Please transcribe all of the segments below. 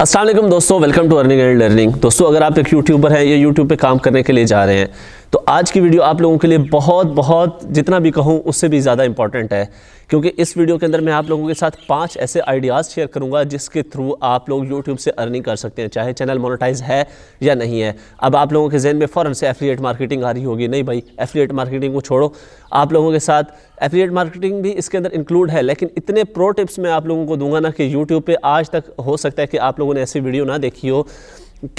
असलम दोस्तों welcome to earning and learning दोस्तों अगर आप एक यूट्यूबर हैं या यूट्यूब पे काम करने के लिए जा रहे हैं तो आज की वीडियो आप लोगों के लिए बहुत बहुत जितना भी कहूँ उससे भी ज़्यादा इंपॉर्टेंट है क्योंकि इस वीडियो के अंदर मैं आप लोगों के साथ पांच ऐसे आइडियाज़ शेयर करूंगा जिसके थ्रू आप लोग यूट्यूब से अर्निंग कर सकते हैं चाहे चैनल मोनेटाइज है या नहीं है अब आप लोगों के जहन में फ़ौरन से एफिलिएट मार्केटिंग आ रही होगी नहीं भाई एफिलिएट मार्केटिंग को छोड़ो आप लोगों के साथ एफिलिएट मार्केटिंग भी इसके अंदर इंक्लूड है लेकिन इतने प्रो टिप्स मैं आप लोगों को दूंगा ना कि यूट्यूब पर आज तक हो सकता है कि आप लोगों ने ऐसी वीडियो ना देखी हो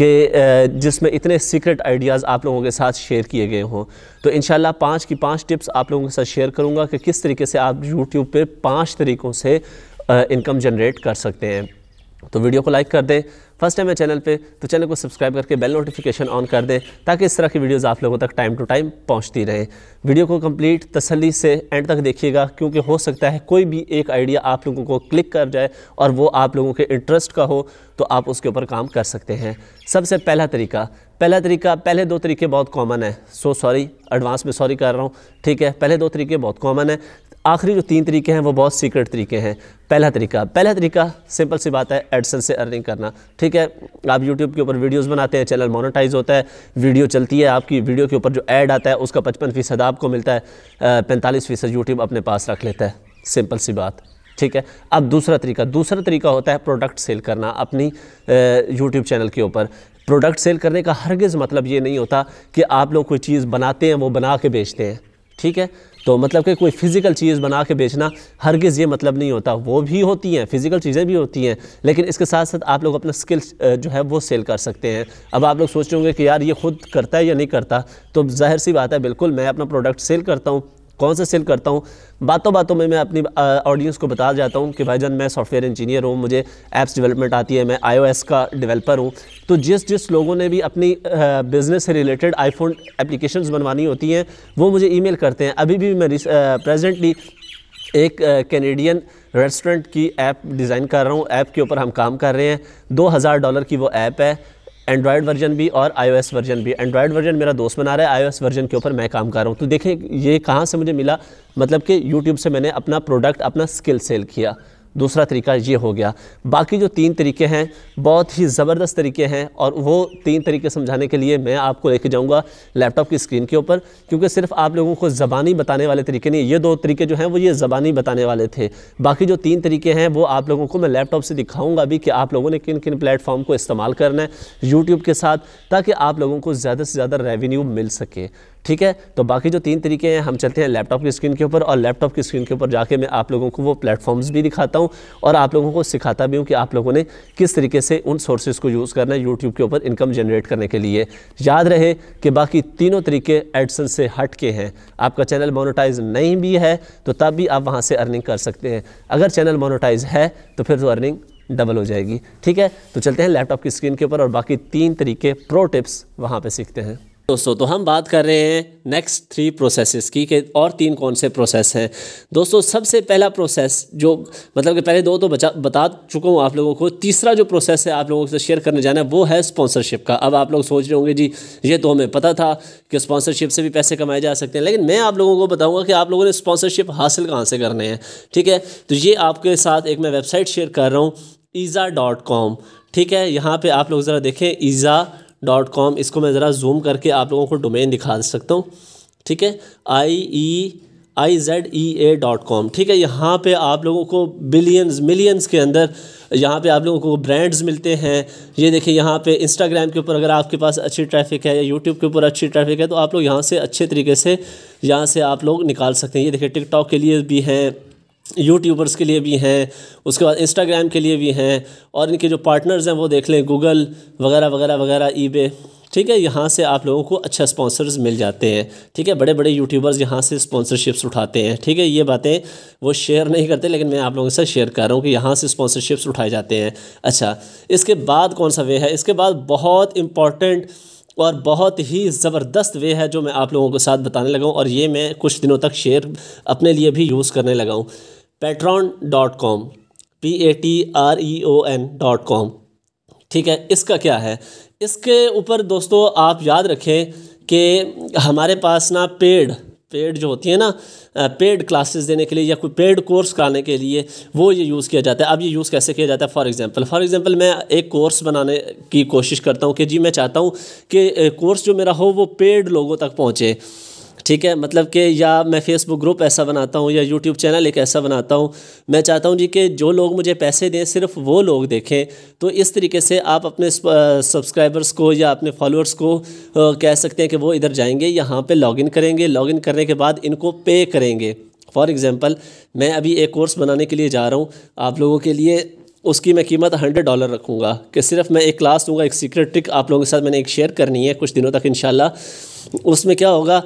कि जिसमें इतने सीक्रेट आइडियाज़ आप लोगों के साथ शेयर किए गए हों तो इन पाँच की पाँच टिप्स आप लोगों के साथ शेयर करूँगा कि किस तरीके से आप यूट्यूब पर पाँच तरीक़ों से इनकम जनरेट कर सकते हैं तो वीडियो को लाइक कर दें फर्स्ट टाइम है चैनल पे तो चैनल को सब्सक्राइब करके बेल नोटिफिकेशन ऑन कर दें ताकि इस तरह की वीडियोस आप लोगों तक टाइम टू टाइम पहुंचती रहे वीडियो को कंप्लीट तसली से एंड तक देखिएगा क्योंकि हो सकता है कोई भी एक आइडिया आप लोगों को क्लिक कर जाए और वो आप लोगों के इंटरेस्ट का हो तो आप उसके ऊपर काम कर सकते हैं सबसे पहला तरीका पहला तरीका पहले दो तरीके बहुत कॉमन है सो सॉरी एडवांस में सॉरी कर रहा हूँ ठीक है पहले दो तरीके बहुत कॉमन है आखिरी जो तीन तरीके हैं वो बहुत सीक्रेट तरीके हैं पहला तरीका पहला तरीका सिंपल सी बात है एडसन से अर्निंग करना ठीक है आप यूट्यूब के ऊपर वीडियोस बनाते हैं चैनल मोनेटाइज होता है वीडियो चलती है आपकी वीडियो के ऊपर जो ऐड आता है उसका पचपन फ़ीसद आपको मिलता है पैंतालीस फ़ीसद यूट्यूब अपने पास रख लेता है सिंपल सी बात ठीक है अब दूसरा तरीका दूसरा तरीका होता है प्रोडक्ट सेल करना अपनी यूट्यूब चैनल के ऊपर प्रोडक्ट सेल करने का हरगिज़ मतलब ये नहीं होता कि आप लोग कोई चीज़ बनाते हैं वो बना के बेचते हैं ठीक है तो मतलब कि कोई फ़िज़िकल चीज़ बना के बेचना हरगिज़ ये मतलब नहीं होता वो भी होती हैं फ़िज़िकल चीज़ें भी होती हैं लेकिन इसके साथ साथ आप लोग अपना स्किल जो है वो सेल कर सकते हैं अब आप लोग सोच रहे होंगे कि यार ये खुद करता है या नहीं करता तो जाहिर सी बात है बिल्कुल मैं अपना प्रोडक्ट सेल करता हूँ कौन सा सेल करता हूँ बातों बातों में मैं अपनी ऑडियंस को बता जाता हूँ कि भाई जान मैं सॉफ्टवेयर इंजीनियर हूँ मुझे ऐप्स डेवलपमेंट आती है मैं आईओएस का डेवलपर हूँ तो जिस जिस लोगों ने भी अपनी बिज़नेस से रिलेटेड आईफोन एप्लीकेशंस बनवानी होती हैं वो मुझे ईमेल करते हैं अभी भी मैं प्रेजेंटली एक कैनेडियन रेस्टोरेंट की ऐप डिज़ाइन कर रहा हूँ ऐप के ऊपर हम काम कर रहे हैं 2000 डॉलर की वो ऐप है एंड्रॉयड वर्जन भी और आईओएस वर्जन भी एंड्रॉयड वर्जन मेरा दोस्त बना रहा है आईओएस वर्जन के ऊपर मैं काम कर रहा हूँ तो देखें ये कहाँ से मुझे मिला मतलब कि यूट्यूब से मैंने अपना प्रोडक्ट अपना स्किल सेल किया दूसरा तरीका ये हो गया बाकी जो तीन तरीके हैं बहुत ही ज़बरदस्त तरीके हैं और वो तीन तरीके समझाने के लिए मैं आपको लेके जाऊंगा लैपटॉप की स्क्रीन के ऊपर क्योंकि सिर्फ आप लोगों को ज़बानी बताने वाले तरीके नहीं ये दो तरीके जो हैं वो ये ज़बानी बताने वाले थे बाकी जो तीन तरीके हैं वो आप लोगों को मैं लैपटॉप से दिखाऊँगा भी कि आप लोगों ने किन किन प्लेटफॉर्म को इस्तेमाल करना है यूट्यूब के साथ ताकि आप लोगों को ज़्यादा से ज़्यादा रेवेन्यू मिल सके ठीक है तो बाकी जो तीन तरीके हैं हम चलते हैं लैपटॉप की स्क्रीन के ऊपर और लैपटॉप की स्क्रीन के ऊपर जाके मैं आप लोगों को वो प्लेटफॉर्म्स भी दिखाता हूँ और आप लोगों को सिखाता भी हूँ कि आप लोगों ने किस तरीके से उन सोर्सेज को यूज़ करना है यूट्यूब के ऊपर इनकम जनरेट करने के लिए याद रहे कि बाकी तीनों तरीके एडसन से हट के हैं आपका चैनल मोनोटाइज नहीं भी है तो तब भी आप वहाँ से अर्निंग कर सकते हैं अगर चैनल मोनोटाइज है तो फिर तो अर्निंग डबल हो जाएगी ठीक है तो चलते हैं लैपटॉप की स्क्रीन के ऊपर और बाकी तीन तरीके प्रो टिप्स वहाँ पर सीखते हैं दोस्तों तो हम बात कर रहे हैं नेक्स्ट थ्री प्रोसेसेस की कि और तीन कौन से प्रोसेस हैं दोस्तों सबसे पहला प्रोसेस जो मतलब कि पहले दो तो बचा बता चुका हूँ आप लोगों को तीसरा जो प्रोसेस है आप लोगों से शेयर करने जाना है वो है स्पॉन्सरशिप का अब आप लोग सोच रहे होंगे जी ये तो हमें पता था कि स्पॉन्सरशिप से भी पैसे कमाए जा सकते हैं लेकिन मैं आप लोगों को बताऊँगा कि आप लोगों ने स्पॉन्सरशिप हासिल कहाँ से करने हैं ठीक है तो ये आपके साथ एक मैं वेबसाइट शेयर कर रहा हूँ ईज़ा डॉट कॉम ठीक है यहाँ पर आप लोग ज़रा देखें ईज़ा डॉट कॉम इसको मैं ज़रा जूम करके आप लोगों को डोमेन दिखा सकता हूँ ठीक है I E I Z E A dot com ठीक है यहाँ पे आप लोगों को बिलियंस मिलियंस के अंदर यहाँ पे आप लोगों को ब्रांड्स मिलते हैं ये देखिए यहाँ पे इंस्टाग्राम के ऊपर अगर आपके पास अच्छी ट्रैफिक है या यूट्यूब के ऊपर अच्छी ट्रैफिक है तो आप लोग यहाँ से अच्छे तरीके से यहाँ से आप लोग निकाल सकते हैं ये देखिए टिकटॉक के लिए भी हैं यूट्यूबर्स के लिए भी हैं उसके बाद इंस्टाग्राम के लिए भी हैं और इनके जो पार्टनर्स हैं वो देख लें गूगल वगैरह वगैरह वगैरह ईबे ठीक है यहाँ से आप लोगों को अच्छा स्पॉन्सर्स मिल जाते हैं ठीक है बड़े बड़े यूट्यूबर्स यहाँ से स्पॉन्सरशिप्स उठाते हैं ठीक है ये बातें वो शेयर नहीं करते लेकिन मैं आप लोगों के साथ शेयर कर रहा हूँ कि यहाँ से स्पॉन्सरशिप्स उठाए जाते हैं अच्छा इसके बाद कौन सा वे है इसके बाद बहुत इंपॉर्टेंट और बहुत ही ज़बरदस्त वे है जो मैं आप लोगों के साथ बताने लगाऊँ और ये मैं कुछ दिनों तक शेयर अपने लिए भी यूज़ करने लगाऊँ Patreon dot com P A T R E O N dot com ठीक है इसका क्या है इसके ऊपर दोस्तों आप याद रखें कि हमारे पास ना पेड पेड जो होती है ना पेड क्लासेस देने के लिए या कोई पेड कोर्स कराने के लिए वो ये यूज़ किया जाता है अब ये यूज़ कैसे किया जाता है फॉर एग्जांपल फॉर एग्जांपल मैं एक कोर्स बनाने की कोशिश करता हूँ कि जी मैं चाहता हूँ कि कोर्स जो मेरा हो वो पेड लोगों तक पहुँचे ठीक है मतलब कि या मैं फेसबुक ग्रुप ऐसा बनाता हूँ या यूट्यूब चैनल एक ऐसा बनाता हूँ मैं चाहता हूँ जी कि जो लोग मुझे पैसे दें सिर्फ वो लोग देखें तो इस तरीके से आप अपने सब्सक्राइबर्स को या अपने फॉलोअर्स को कह सकते हैं कि वो इधर जाएंगे यहाँ पे लॉगिन करेंगे लॉगिन करने के बाद इनको पे करेंगे फॉर एग्ज़ाम्पल मैं अभी एक कोर्स बनाने के लिए जा रहा हूँ आप लोगों के लिए उसकी मैं कीमत हंड्रेड डॉलर रखूँगा कि सिर्फ मैं एक क्लास दूँगा एक सीक्रेट ट्रिक आप लोगों के साथ मैंने एक शेयर करनी है कुछ दिनों तक इन उसमें क्या होगा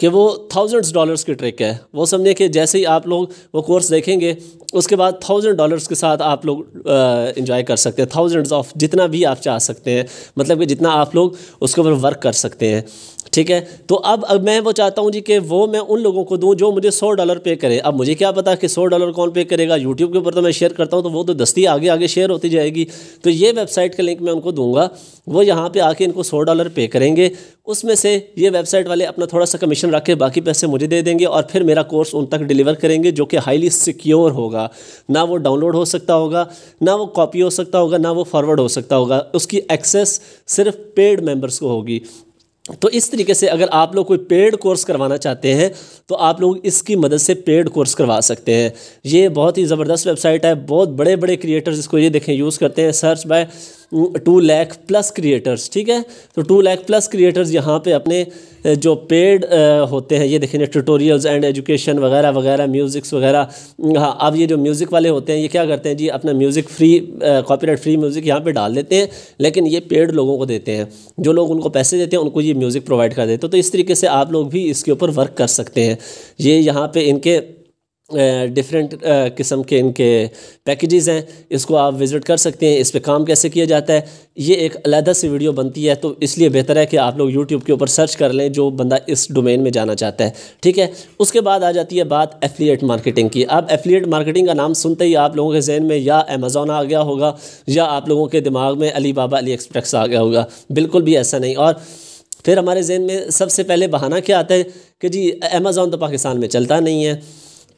कि वो थाउजेंड्स डॉलर्स की ट्रिक है वो समझें कि जैसे ही आप लोग वो कोर्स देखेंगे उसके बाद थाउजेंड डॉलर्स के साथ आप लोग इन्जॉय कर सकते हैं थाउजेंड्स ऑफ जितना भी आप चाह सकते हैं मतलब कि जितना आप लोग उसके ऊपर वर्क कर सकते हैं ठीक है तो अब अब मैं वो चाहता हूँ जी कि वो मैं उन लोगों को दूँ जो मुझे सौ डॉलर पे करें अब मुझे क्या पता कि सौ डॉलर कौन पे करेगा यूट्यूब के ऊपर तो मैं शेयर करता हूँ तो वो तो दस्ती आगे आगे शेयर होती जाएगी तो ये वेबसाइट का लिंक मैं उनको दूंगा वो यहाँ पे आके इनको सौ डॉलर पे करेंगे उसमें से ये वेबसाइट वाले अपना थोड़ा सा कमीशन रख के बाकी पैसे मुझे दे देंगे और फिर मेरा कोर्स उन तक डिलीवर करेंगे जो कि हाईली सिक्योर होगा ना वो डाउनलोड हो सकता होगा ना वो कॉपी हो सकता होगा ना वो फॉरवर्ड हो सकता होगा उसकी एक्सेस सिर्फ पेड मेंबर्स को होगी तो इस तरीके से अगर आप लोग कोई पेड कोर्स करवाना चाहते हैं तो आप लोग इसकी मदद से पेड कोर्स करवा सकते हैं ये बहुत ही ज़बरदस्त वेबसाइट है बहुत बड़े बड़े क्रिएटर्स इसको ये देखें यूज़ करते हैं search by two lakh plus creators ठीक है तो टू लैख प्लस क्रिएटर्स यहाँ पे अपने जो पेड होते हैं ये देखेंगे ट्यूटोरियल्स एंड एजुकेशन वगैरह वगैरह म्यूज़िक्स वगैरह हाँ अब ये जो म्यूज़िक वाले होते हैं ये क्या करते हैं जी अपना music free copyright free music यहाँ पे डाल देते हैं लेकिन ये पेड लोगों को देते हैं जो लोग उनको पैसे देते हैं उनको ये म्यूज़िक प्रोवाइड कर देते हैं तो इस तरीके से आप लोग भी इसके ऊपर वर्क कर सकते हैं ये यहाँ पर इनके डिफरेंट किस्म के इनके पैकेजेस हैं इसको आप विज़िट कर सकते हैं इस पर काम कैसे किया जाता है ये एक अलहदा सी वीडियो बनती है तो इसलिए बेहतर है कि आप लोग यूट्यूब के ऊपर सर्च कर लें जो बंदा इस डोमेन में जाना चाहता है ठीक है उसके बाद आ जाती है बात एफिलिएट मार्केटिंग की आप एफिलिएट मार्केटिंग का नाम सुनते ही आप लोगों के जहन में या अमेज़ोन आ गया होगा या आप लोगों के दिमाग में अली बाबा अली एक्सप्रेस आ गया होगा बिल्कुल भी ऐसा नहीं और फिर हमारे जहन में सबसे पहले बहाना क्या आता है कि जी अमेज़ोन तो पाकिस्तान में चलता नहीं है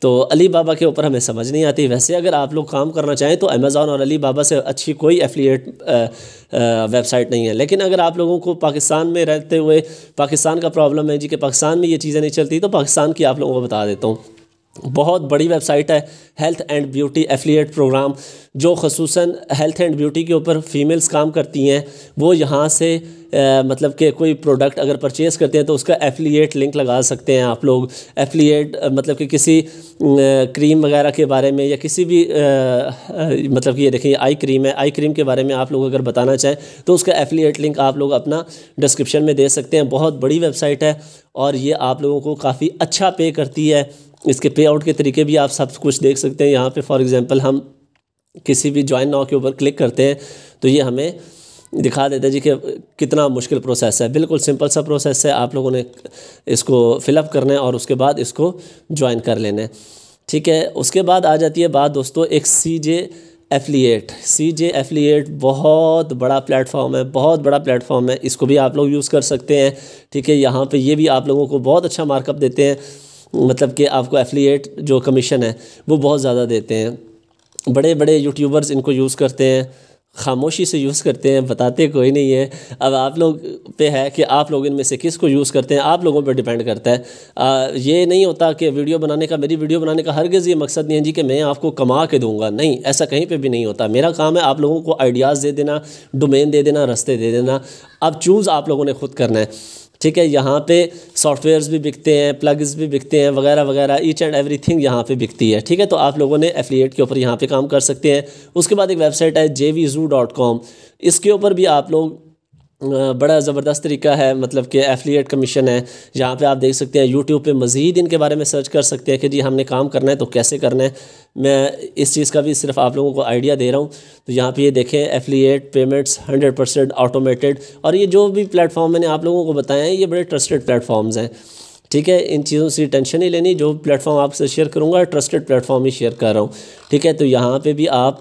तो अली बाबा के ऊपर हमें समझ नहीं आती वैसे अगर आप लोग काम करना चाहें तो अमेज़ॉन और अली बाबा से अच्छी कोई एफिलिएट वेबसाइट नहीं है लेकिन अगर आप लोगों को पाकिस्तान में रहते हुए पाकिस्तान का प्रॉब्लम है जी कि पाकिस्तान में ये चीज़ें नहीं चलती तो पाकिस्तान की आप लोगों को बता देता हूँ बहुत बड़ी वेबसाइट है health and beauty affiliate program जो खसूस हेल्थ एंड ब्यूटी के ऊपर फीमेल्स काम करती हैं वो यहाँ से आ, मतलब कि कोई प्रोडक्ट अगर परचेज़ करते हैं तो उसका एफिलिएट लिंक लगा सकते हैं आप लोग एफिलिएट मतलब कि किसी आ, क्रीम वगैरह के बारे में या किसी भी आ, मतलब कि ये देखिए आई क्रीम है आई क्रीम के बारे में आप लोग अगर बताना चाहें तो उसका एफिलिएट लिंक आप लोग अपना डिस्क्रिप्शन में दे सकते हैं बहुत बड़ी वेबसाइट है और ये आप लोगों को काफ़ी अच्छा पे करती है इसके पे आउट के तरीके भी आप सब कुछ देख सकते हैं यहाँ पे फॉर एग्जांपल हम किसी भी ज्वाइन नाव के ऊपर क्लिक करते हैं तो ये हमें दिखा देता है जी कि कितना मुश्किल प्रोसेस है बिल्कुल सिंपल सा प्रोसेस है आप लोगों ने इसको फिलअप करना है और उसके बाद इसको ज्वाइन कर लेना है ठीक है उसके बाद आ जाती है बात दोस्तों एक सी जे एफिलिएट सी जे एफिलिएट बहुत बड़ा प्लेटफॉर्म है बहुत बड़ा प्लेटफॉर्म है इसको भी आप लोग यूज़ कर सकते हैं ठीक है यहाँ पे ये भी आप लोगों को बहुत अच्छा मार्कअप देते हैं मतलब कि आपको एफिलिएट जो कमीशन है वो बहुत ज़्यादा देते हैं बड़े बड़े यूट्यूबर्स इनको यूज़ करते हैं खामोशी से यूज़ करते हैं बताते कोई नहीं है अब आप लोग पे है कि आप लोग इनमें से किस को यूज़ करते हैं आप लोगों पे डिपेंड करता है आ, ये नहीं होता कि वीडियो बनाने का मेरी वीडियो बनाने का हरगज़ ये मकसद नहीं है जी कि मैं आपको कमा के दूंगा नहीं ऐसा कहीं पे भी नहीं होता मेरा काम है आप लोगों को आइडियाज़ दे देना डोमेन दे देना रस्ते दे देना अब चूज़ आप लोगों ने ख़ुद करना है ठीक है यहाँ पे सॉफ्टवेयर्स भी बिकते हैं प्लग्स भी बिकते हैं वगैरह वगैरह ईच एंड एवरी थिंग यहाँ पर बिकती है ठीक है तो आप लोगों ने एफिलिएट के ऊपर यहाँ पर काम कर सकते हैं उसके बाद एक वेबसाइट है जे इसके ऊपर भी आप लोग बड़ा ज़बरदस्त तरीका है मतलब कि एफिलिएट कमीशन है जहाँ पे आप देख सकते हैं यूट्यूब पे मज़ीद इनके बारे में सर्च कर सकते हैं कि जी हमने काम करना है तो कैसे करना है मैं इस चीज़ का भी सिर्फ आप लोगों को आइडिया दे रहा हूँ तो यहाँ पे ये देखें affiliate payments hundred percent automated और ये जो भी प्लेटफॉर्म मैंने आप लोगों को बताया है ये बड़े ट्रस्टेड प्लेटफॉर्म्स हैं ठीक है इन चीज़ों से टेंशन नहीं लेनी जो प्लेटफॉर्म आपसे शेयर करूँगा ट्रस्टेड प्लेटफॉर्म ही शेयर कर रहा हूँ ठीक है तो यहाँ पर भी आप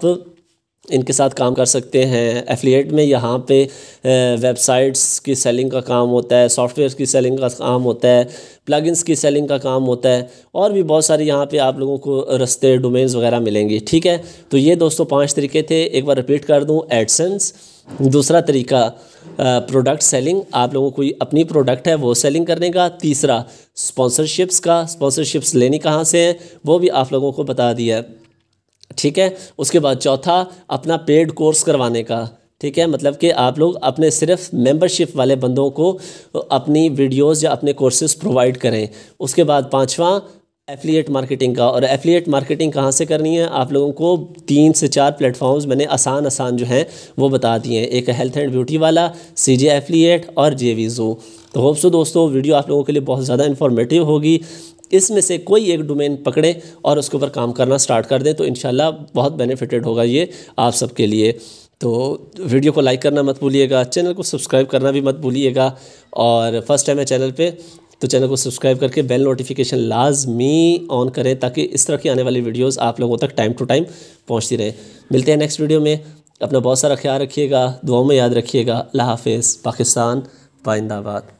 इनके साथ काम कर सकते हैं एफिलिएट में यहाँ पे वेबसाइट्स की सेलिंग का काम होता है सॉफ्टवेयर की सेलिंग का काम होता है प्लगइन्स की सेलिंग का काम होता है और भी बहुत सारे यहाँ पे आप लोगों को रस्ते डोमेन्स वगैरह मिलेंगे ठीक है तो ये दोस्तों पांच तरीके थे एक बार रिपीट कर दूँ एडसेंस दूसरा तरीका प्रोडक्ट सेलिंग आप लोगों को अपनी प्रोडक्ट है वो सेलिंग करने का तीसरा स्पॉन्सरशिप्स का स्पॉन्सरशिप्स लेनी कहाँ से है वो भी आप लोगों को बता दिया है ठीक है उसके बाद चौथा अपना पेड कोर्स करवाने का ठीक है मतलब कि आप लोग अपने सिर्फ मेंबरशिप वाले बंदों को अपनी वीडियोस या अपने कोर्सेज प्रोवाइड करें उसके बाद पांचवा एफिलिएट मार्केटिंग का और एफिलिएट मार्केटिंग कहाँ से करनी है आप लोगों को तीन से चार प्लेटफॉर्म्स मैंने आसान आसान जो हैं वो बता दिए हैं एक हेल्थ एंड ब्यूटी वाला सी जे एफिलिएट और जे वी जो तो होप्सो दोस्तों वीडियो आप लोगों के लिए बहुत ज़्यादा इन्फॉर्मेटिव होगी इसमें से कोई एक डोमेन पकड़ें और उसके ऊपर काम करना स्टार्ट कर दें तो इन बहुत बेनिफिटेड होगा ये आप सबके लिए तो वीडियो को लाइक करना मत भूलिएगा चैनल को सब्सक्राइब करना भी मत भूलिएगा और फर्स्ट टाइम है चैनल पे तो चैनल को सब्सक्राइब करके बेल नोटिफिकेशन लाजमी ऑन करें ताकि इस तरह की आने वाली वीडियोस आप लोगों तक टाइम टू टाइम पहुंचती रहे मिलते हैं नेक्स्ट वीडियो में अपना बहुत सारा ख्याल रखिएगा दुआओं में याद रखिएगा अल्लाह हाफ़ पाकिस्तान पाइंदाबाद